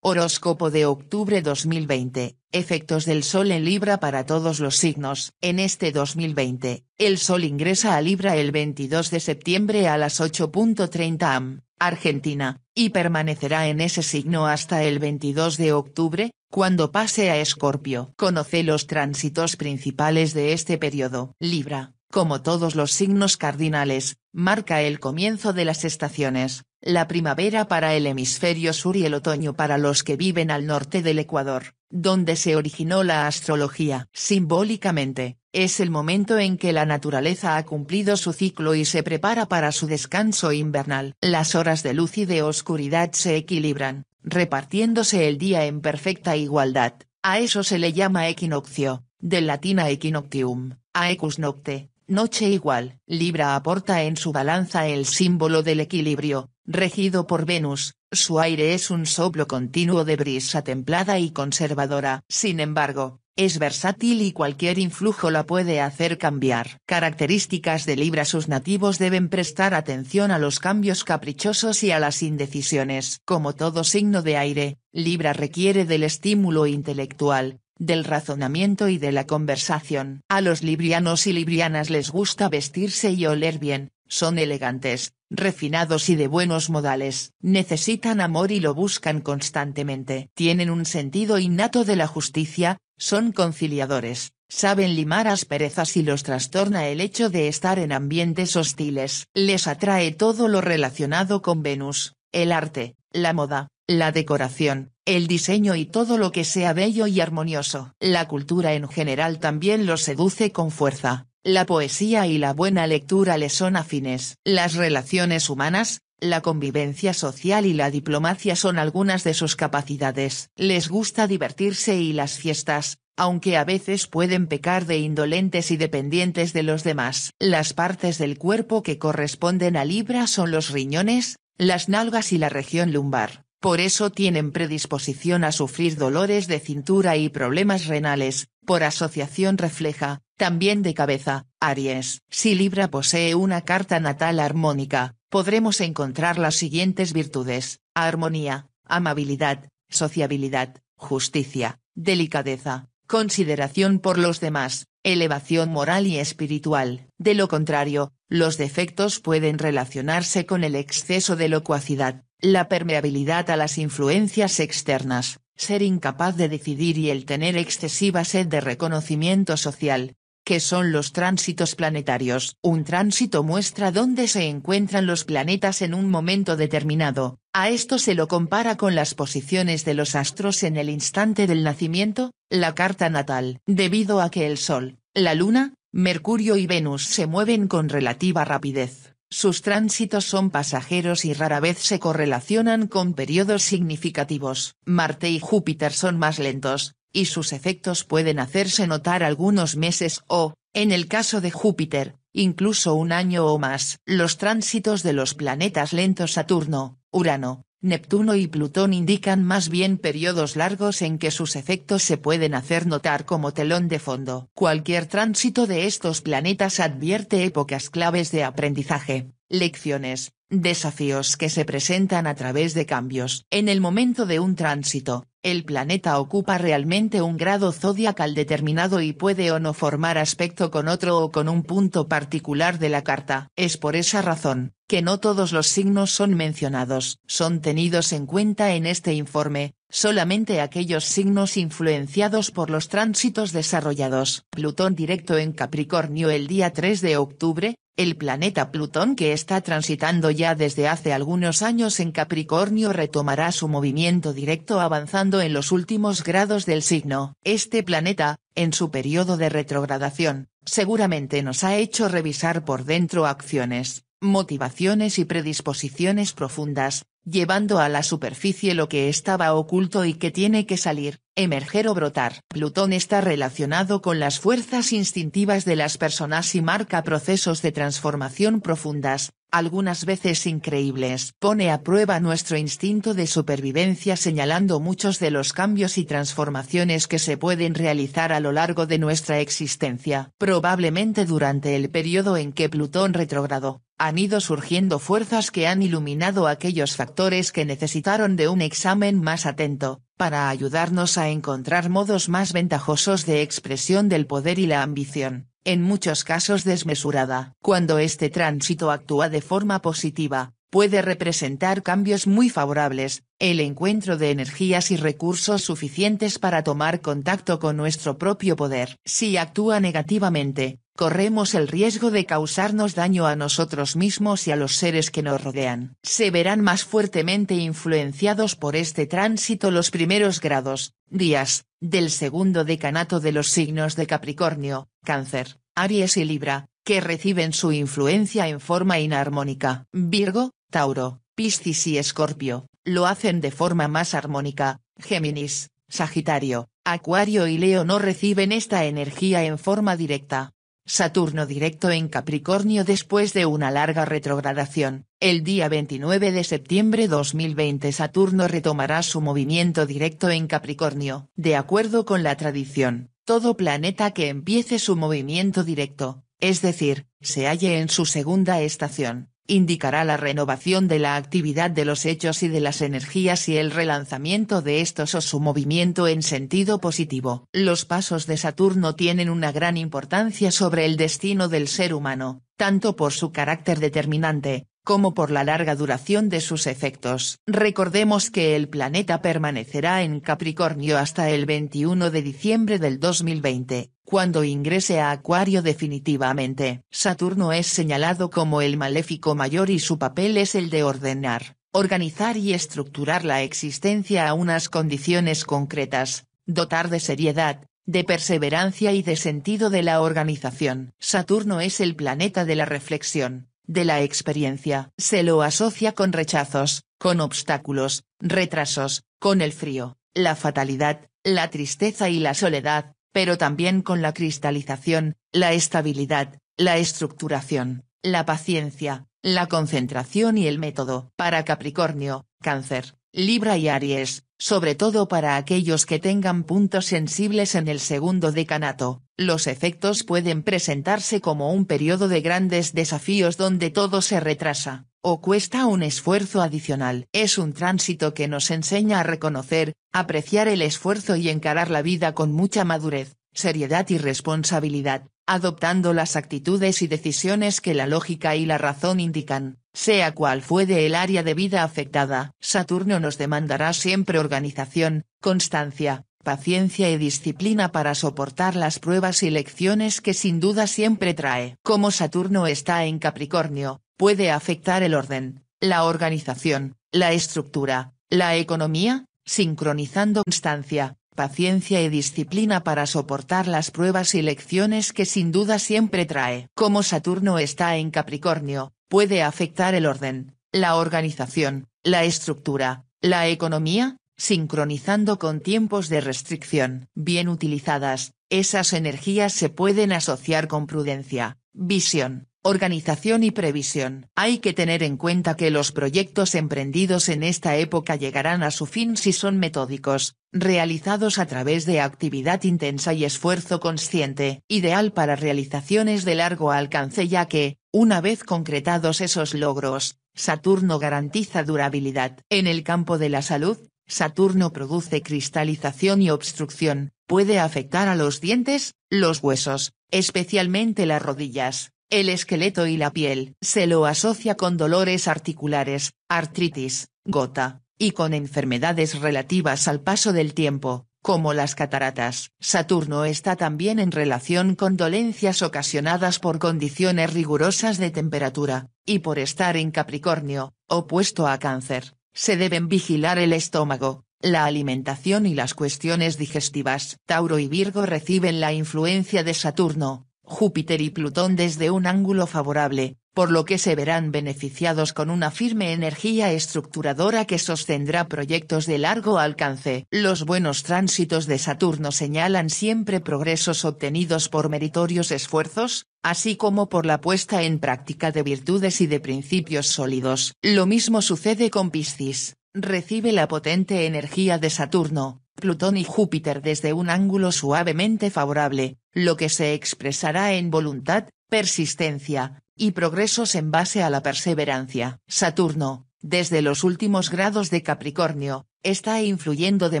Horóscopo de octubre 2020, efectos del Sol en Libra para todos los signos. En este 2020, el Sol ingresa a Libra el 22 de septiembre a las 8.30 am, Argentina, y permanecerá en ese signo hasta el 22 de octubre, cuando pase a Escorpio. Conoce los tránsitos principales de este periodo. Libra. Como todos los signos cardinales, marca el comienzo de las estaciones, la primavera para el hemisferio sur y el otoño para los que viven al norte del Ecuador, donde se originó la astrología. Simbólicamente, es el momento en que la naturaleza ha cumplido su ciclo y se prepara para su descanso invernal. Las horas de luz y de oscuridad se equilibran, repartiéndose el día en perfecta igualdad. A eso se le llama equinoccio, del latina equinoctium, aecus nocte, noche igual, Libra aporta en su balanza el símbolo del equilibrio, regido por Venus, su aire es un soplo continuo de brisa templada y conservadora, sin embargo, es versátil y cualquier influjo la puede hacer cambiar. Características de Libra Sus nativos deben prestar atención a los cambios caprichosos y a las indecisiones. Como todo signo de aire, Libra requiere del estímulo intelectual, del razonamiento y de la conversación. A los librianos y librianas les gusta vestirse y oler bien, son elegantes, refinados y de buenos modales. Necesitan amor y lo buscan constantemente. Tienen un sentido innato de la justicia, son conciliadores, saben limar asperezas y los trastorna el hecho de estar en ambientes hostiles. Les atrae todo lo relacionado con Venus, el arte, la moda, la decoración, el diseño y todo lo que sea bello y armonioso. La cultura en general también los seduce con fuerza, la poesía y la buena lectura les son afines. Las relaciones humanas, la convivencia social y la diplomacia son algunas de sus capacidades. Les gusta divertirse y las fiestas, aunque a veces pueden pecar de indolentes y dependientes de los demás. Las partes del cuerpo que corresponden a Libra son los riñones, las nalgas y la región lumbar. Por eso tienen predisposición a sufrir dolores de cintura y problemas renales, por asociación refleja, también de cabeza, Aries. Si Libra posee una carta natal armónica, podremos encontrar las siguientes virtudes, armonía, amabilidad, sociabilidad, justicia, delicadeza, consideración por los demás, elevación moral y espiritual. De lo contrario, los defectos pueden relacionarse con el exceso de locuacidad, la permeabilidad a las influencias externas, ser incapaz de decidir y el tener excesiva sed de reconocimiento social, que son los tránsitos planetarios. Un tránsito muestra dónde se encuentran los planetas en un momento determinado, a esto se lo compara con las posiciones de los astros en el instante del nacimiento, la carta natal. Debido a que el Sol, la Luna, Mercurio y Venus se mueven con relativa rapidez, sus tránsitos son pasajeros y rara vez se correlacionan con periodos significativos. Marte y Júpiter son más lentos, y sus efectos pueden hacerse notar algunos meses o, en el caso de Júpiter, incluso un año o más. Los tránsitos de los planetas lentos Saturno, Urano, Neptuno y Plutón indican más bien periodos largos en que sus efectos se pueden hacer notar como telón de fondo. Cualquier tránsito de estos planetas advierte épocas claves de aprendizaje, lecciones, desafíos que se presentan a través de cambios. En el momento de un tránsito, el planeta ocupa realmente un grado zodiacal determinado y puede o no formar aspecto con otro o con un punto particular de la carta. Es por esa razón, que no todos los signos son mencionados, son tenidos en cuenta en este informe, solamente aquellos signos influenciados por los tránsitos desarrollados. Plutón directo en Capricornio el día 3 de octubre, el planeta Plutón que está transitando ya desde hace algunos años en Capricornio retomará su movimiento directo avanzando en los últimos grados del signo. Este planeta, en su periodo de retrogradación, seguramente nos ha hecho revisar por dentro acciones, motivaciones y predisposiciones profundas, llevando a la superficie lo que estaba oculto y que tiene que salir, emerger o brotar. Plutón está relacionado con las fuerzas instintivas de las personas y marca procesos de transformación profundas, algunas veces increíbles. Pone a prueba nuestro instinto de supervivencia señalando muchos de los cambios y transformaciones que se pueden realizar a lo largo de nuestra existencia. Probablemente durante el periodo en que Plutón retrogradó, han ido surgiendo fuerzas que han iluminado aquellos factores que necesitaron de un examen más atento, para ayudarnos a encontrar modos más ventajosos de expresión del poder y la ambición, en muchos casos desmesurada. Cuando este tránsito actúa de forma positiva, puede representar cambios muy favorables, el encuentro de energías y recursos suficientes para tomar contacto con nuestro propio poder. Si actúa negativamente, corremos el riesgo de causarnos daño a nosotros mismos y a los seres que nos rodean. Se verán más fuertemente influenciados por este tránsito los primeros grados, días, del segundo decanato de los signos de Capricornio, Cáncer, Aries y Libra, que reciben su influencia en forma inarmónica. Virgo, Tauro, Piscis y Escorpio, lo hacen de forma más armónica. Géminis, Sagitario, Acuario y Leo no reciben esta energía en forma directa. Saturno directo en Capricornio después de una larga retrogradación. El día 29 de septiembre 2020 Saturno retomará su movimiento directo en Capricornio. De acuerdo con la tradición, todo planeta que empiece su movimiento directo, es decir, se halle en su segunda estación, indicará la renovación de la actividad de los hechos y de las energías y el relanzamiento de estos o su movimiento en sentido positivo. Los pasos de Saturno tienen una gran importancia sobre el destino del ser humano, tanto por su carácter determinante, como por la larga duración de sus efectos. Recordemos que el planeta permanecerá en Capricornio hasta el 21 de diciembre del 2020, cuando ingrese a Acuario definitivamente. Saturno es señalado como el maléfico mayor y su papel es el de ordenar, organizar y estructurar la existencia a unas condiciones concretas, dotar de seriedad, de perseverancia y de sentido de la organización. Saturno es el planeta de la reflexión, de la experiencia. Se lo asocia con rechazos, con obstáculos, retrasos, con el frío, la fatalidad, la tristeza y la soledad, pero también con la cristalización, la estabilidad, la estructuración, la paciencia, la concentración y el método. Para Capricornio, cáncer, Libra y Aries, sobre todo para aquellos que tengan puntos sensibles en el segundo decanato, los efectos pueden presentarse como un periodo de grandes desafíos donde todo se retrasa, o cuesta un esfuerzo adicional. Es un tránsito que nos enseña a reconocer, apreciar el esfuerzo y encarar la vida con mucha madurez, seriedad y responsabilidad, adoptando las actitudes y decisiones que la lógica y la razón indican, sea cual fuere el área de vida afectada. Saturno nos demandará siempre organización, constancia, paciencia y disciplina para soportar las pruebas y lecciones que sin duda siempre trae. Como Saturno está en Capricornio, puede afectar el orden, la organización, la estructura, la economía, sincronizando constancia, paciencia y disciplina para soportar las pruebas y lecciones que sin duda siempre trae. Como Saturno está en Capricornio, puede afectar el orden, la organización, la estructura, la economía, sincronizando con tiempos de restricción. Bien utilizadas, esas energías se pueden asociar con prudencia, visión, Organización y previsión. Hay que tener en cuenta que los proyectos emprendidos en esta época llegarán a su fin si son metódicos, realizados a través de actividad intensa y esfuerzo consciente, ideal para realizaciones de largo alcance ya que, una vez concretados esos logros, Saturno garantiza durabilidad. En el campo de la salud, Saturno produce cristalización y obstrucción, puede afectar a los dientes, los huesos, especialmente las rodillas el esqueleto y la piel. Se lo asocia con dolores articulares, artritis, gota, y con enfermedades relativas al paso del tiempo, como las cataratas. Saturno está también en relación con dolencias ocasionadas por condiciones rigurosas de temperatura, y por estar en Capricornio, opuesto a cáncer. Se deben vigilar el estómago, la alimentación y las cuestiones digestivas. Tauro y Virgo reciben la influencia de Saturno, Júpiter y Plutón desde un ángulo favorable, por lo que se verán beneficiados con una firme energía estructuradora que sostendrá proyectos de largo alcance. Los buenos tránsitos de Saturno señalan siempre progresos obtenidos por meritorios esfuerzos, así como por la puesta en práctica de virtudes y de principios sólidos. Lo mismo sucede con Piscis, recibe la potente energía de Saturno, Plutón y Júpiter desde un ángulo suavemente favorable, lo que se expresará en voluntad, persistencia, y progresos en base a la perseverancia. Saturno, desde los últimos grados de Capricornio, está influyendo de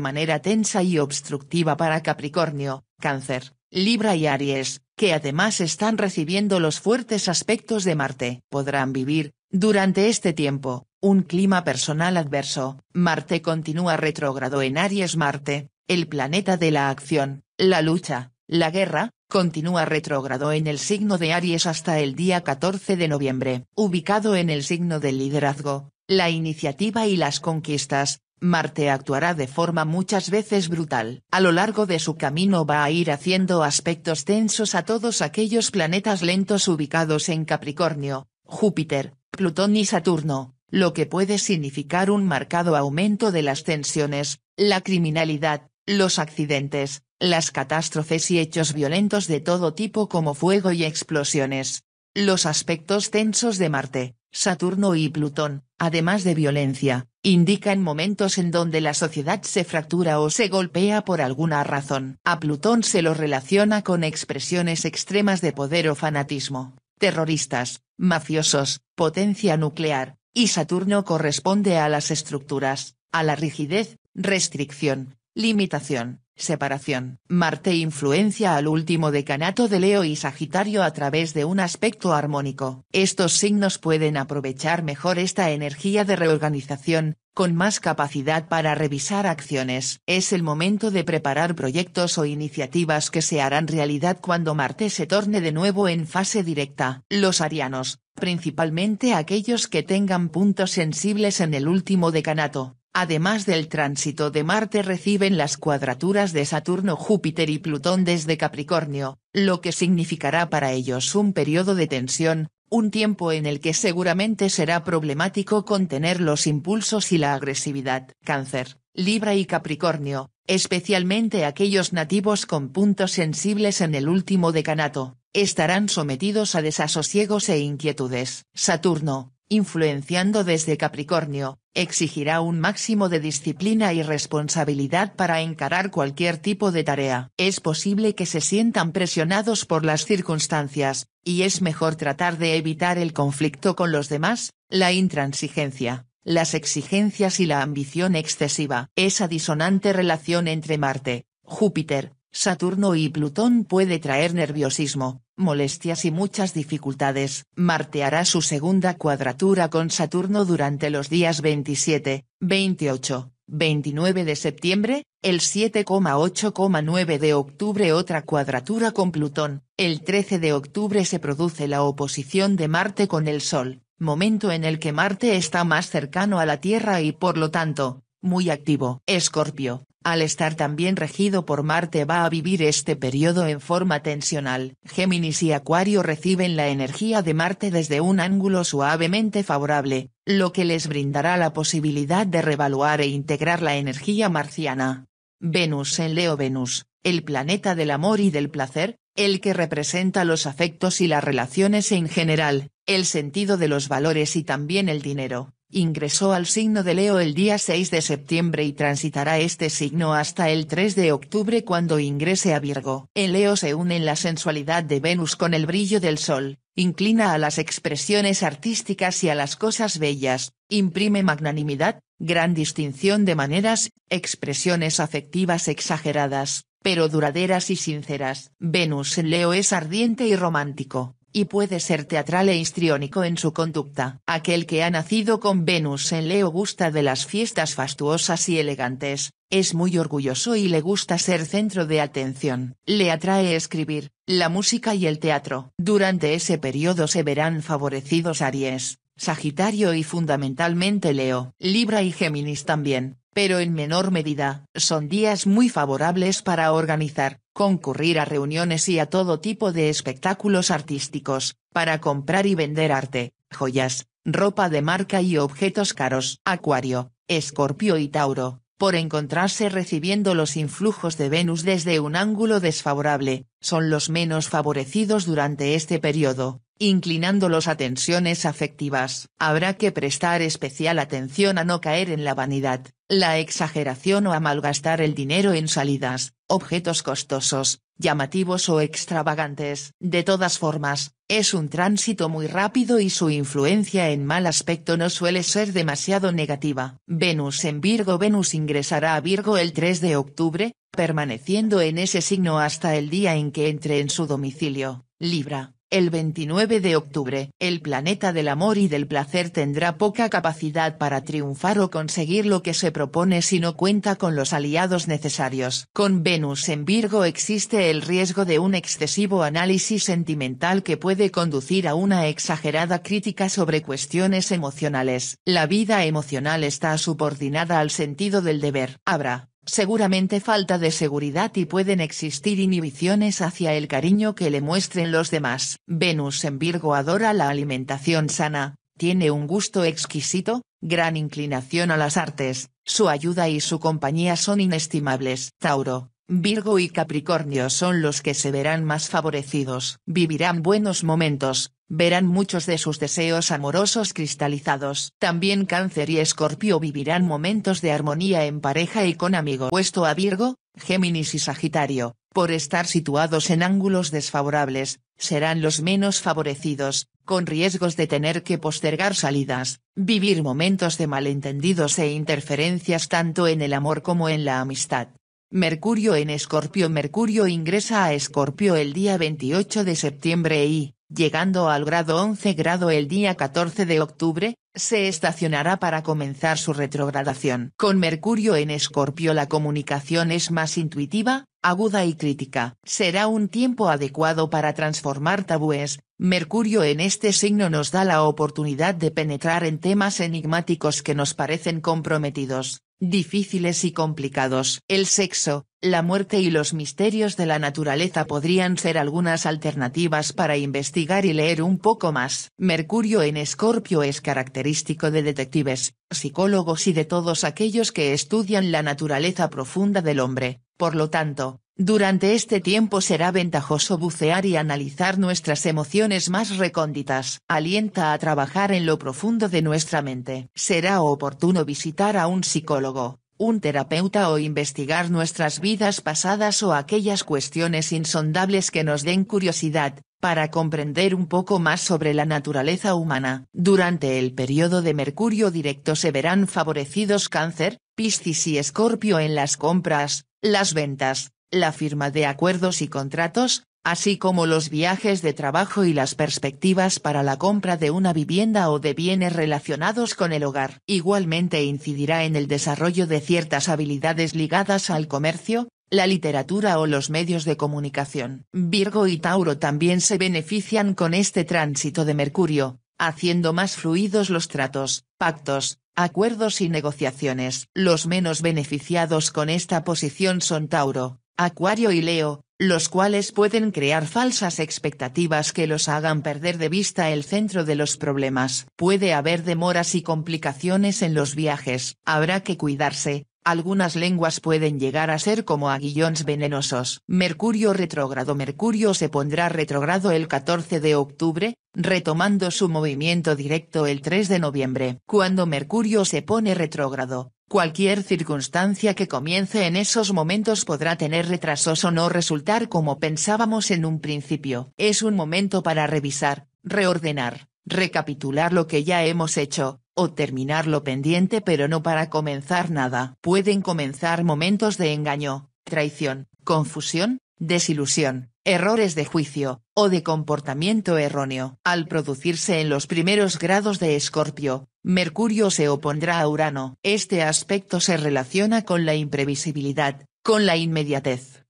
manera tensa y obstructiva para Capricornio, Cáncer, Libra y Aries, que además están recibiendo los fuertes aspectos de Marte. Podrán vivir, durante este tiempo, un clima personal adverso. Marte continúa retrógrado en Aries Marte, el planeta de la acción, la lucha, la guerra, continúa retrógrado en el signo de Aries hasta el día 14 de noviembre. Ubicado en el signo del liderazgo, la iniciativa y las conquistas, Marte actuará de forma muchas veces brutal. A lo largo de su camino va a ir haciendo aspectos tensos a todos aquellos planetas lentos ubicados en Capricornio, Júpiter, Plutón y Saturno, lo que puede significar un marcado aumento de las tensiones, la criminalidad, los accidentes, las catástrofes y hechos violentos de todo tipo como fuego y explosiones, los aspectos tensos de Marte, Saturno y Plutón, además de violencia, indican momentos en donde la sociedad se fractura o se golpea por alguna razón. A Plutón se lo relaciona con expresiones extremas de poder o fanatismo, terroristas, mafiosos, potencia nuclear, y Saturno corresponde a las estructuras, a la rigidez, restricción, limitación, Separación. Marte influencia al último decanato de Leo y Sagitario a través de un aspecto armónico. Estos signos pueden aprovechar mejor esta energía de reorganización, con más capacidad para revisar acciones. Es el momento de preparar proyectos o iniciativas que se harán realidad cuando Marte se torne de nuevo en fase directa. Los arianos, principalmente aquellos que tengan puntos sensibles en el último decanato, además del tránsito de Marte reciben las cuadraturas de Saturno, Júpiter y Plutón desde Capricornio, lo que significará para ellos un periodo de tensión, un tiempo en el que seguramente será problemático contener los impulsos y la agresividad. Cáncer, Libra y Capricornio, especialmente aquellos nativos con puntos sensibles en el último decanato, estarán sometidos a desasosiegos e inquietudes. Saturno, influenciando desde Capricornio, exigirá un máximo de disciplina y responsabilidad para encarar cualquier tipo de tarea. Es posible que se sientan presionados por las circunstancias, y es mejor tratar de evitar el conflicto con los demás, la intransigencia, las exigencias y la ambición excesiva. Esa disonante relación entre Marte, Júpiter, Saturno y Plutón puede traer nerviosismo, molestias y muchas dificultades. Marte hará su segunda cuadratura con Saturno durante los días 27, 28, 29 de septiembre, el 7,8,9 de octubre otra cuadratura con Plutón, el 13 de octubre se produce la oposición de Marte con el Sol, momento en el que Marte está más cercano a la Tierra y por lo tanto, muy activo. Escorpio, al estar también regido por Marte va a vivir este periodo en forma tensional. Géminis y Acuario reciben la energía de Marte desde un ángulo suavemente favorable, lo que les brindará la posibilidad de revaluar e integrar la energía marciana. Venus en Leo Venus, el planeta del amor y del placer, el que representa los afectos y las relaciones en general, el sentido de los valores y también el dinero. Ingresó al signo de Leo el día 6 de septiembre y transitará este signo hasta el 3 de octubre cuando ingrese a Virgo. En Leo se en la sensualidad de Venus con el brillo del Sol, inclina a las expresiones artísticas y a las cosas bellas, imprime magnanimidad, gran distinción de maneras, expresiones afectivas exageradas, pero duraderas y sinceras. Venus en Leo es ardiente y romántico, y puede ser teatral e histriónico en su conducta. Aquel que ha nacido con Venus en Leo gusta de las fiestas fastuosas y elegantes, es muy orgulloso y le gusta ser centro de atención. Le atrae escribir, la música y el teatro. Durante ese periodo se verán favorecidos Aries, Sagitario y fundamentalmente Leo. Libra y Géminis también, pero en menor medida. Son días muy favorables para organizar, concurrir a reuniones y a todo tipo de espectáculos artísticos, para comprar y vender arte, joyas, ropa de marca y objetos caros. Acuario, Escorpio y Tauro, por encontrarse recibiendo los influjos de Venus desde un ángulo desfavorable, son los menos favorecidos durante este periodo, inclinándolos a tensiones afectivas. Habrá que prestar especial atención a no caer en la vanidad, la exageración o a malgastar el dinero en salidas, objetos costosos, llamativos o extravagantes. De todas formas, es un tránsito muy rápido y su influencia en mal aspecto no suele ser demasiado negativa. Venus en Virgo Venus ingresará a Virgo el 3 de octubre, permaneciendo en ese signo hasta el día en que entre en su domicilio, Libra. El 29 de octubre, el planeta del amor y del placer tendrá poca capacidad para triunfar o conseguir lo que se propone si no cuenta con los aliados necesarios. Con Venus en Virgo existe el riesgo de un excesivo análisis sentimental que puede conducir a una exagerada crítica sobre cuestiones emocionales. La vida emocional está subordinada al sentido del deber. Habrá seguramente falta de seguridad y pueden existir inhibiciones hacia el cariño que le muestren los demás. Venus en Virgo adora la alimentación sana, tiene un gusto exquisito, gran inclinación a las artes, su ayuda y su compañía son inestimables. Tauro, Virgo y Capricornio son los que se verán más favorecidos. Vivirán buenos momentos, verán muchos de sus deseos amorosos cristalizados. También Cáncer y Escorpio vivirán momentos de armonía en pareja y con amigo. Puesto a Virgo, Géminis y Sagitario, por estar situados en ángulos desfavorables, serán los menos favorecidos, con riesgos de tener que postergar salidas, vivir momentos de malentendidos e interferencias tanto en el amor como en la amistad. Mercurio en Escorpio Mercurio ingresa a Escorpio el día 28 de septiembre y, llegando al grado 11 grado el día 14 de octubre, se estacionará para comenzar su retrogradación. Con Mercurio en Escorpio la comunicación es más intuitiva, aguda y crítica. Será un tiempo adecuado para transformar tabúes, Mercurio en este signo nos da la oportunidad de penetrar en temas enigmáticos que nos parecen comprometidos difíciles y complicados. El sexo, la muerte y los misterios de la naturaleza podrían ser algunas alternativas para investigar y leer un poco más. Mercurio en Escorpio es característico de detectives, psicólogos y de todos aquellos que estudian la naturaleza profunda del hombre. Por lo tanto, durante este tiempo será ventajoso bucear y analizar nuestras emociones más recónditas. Alienta a trabajar en lo profundo de nuestra mente. Será oportuno visitar a un psicólogo, un terapeuta o investigar nuestras vidas pasadas o aquellas cuestiones insondables que nos den curiosidad, para comprender un poco más sobre la naturaleza humana. Durante el periodo de Mercurio directo se verán favorecidos Cáncer, Piscis y Escorpio en las compras, las ventas, la firma de acuerdos y contratos, así como los viajes de trabajo y las perspectivas para la compra de una vivienda o de bienes relacionados con el hogar. Igualmente incidirá en el desarrollo de ciertas habilidades ligadas al comercio, la literatura o los medios de comunicación. Virgo y Tauro también se benefician con este tránsito de Mercurio, haciendo más fluidos los tratos, pactos, acuerdos y negociaciones. Los menos beneficiados con esta posición son Tauro, Acuario y Leo, los cuales pueden crear falsas expectativas que los hagan perder de vista el centro de los problemas. Puede haber demoras y complicaciones en los viajes. Habrá que cuidarse, algunas lenguas pueden llegar a ser como aguillones venenosos. Mercurio retrógrado Mercurio se pondrá retrógrado el 14 de octubre, retomando su movimiento directo el 3 de noviembre. Cuando Mercurio se pone retrógrado, Cualquier circunstancia que comience en esos momentos podrá tener retrasos o no resultar como pensábamos en un principio. Es un momento para revisar, reordenar, recapitular lo que ya hemos hecho, o terminar lo pendiente pero no para comenzar nada. Pueden comenzar momentos de engaño, traición, confusión, desilusión, errores de juicio, o de comportamiento erróneo. Al producirse en los primeros grados de Escorpio, Mercurio se opondrá a Urano. Este aspecto se relaciona con la imprevisibilidad, con la inmediatez,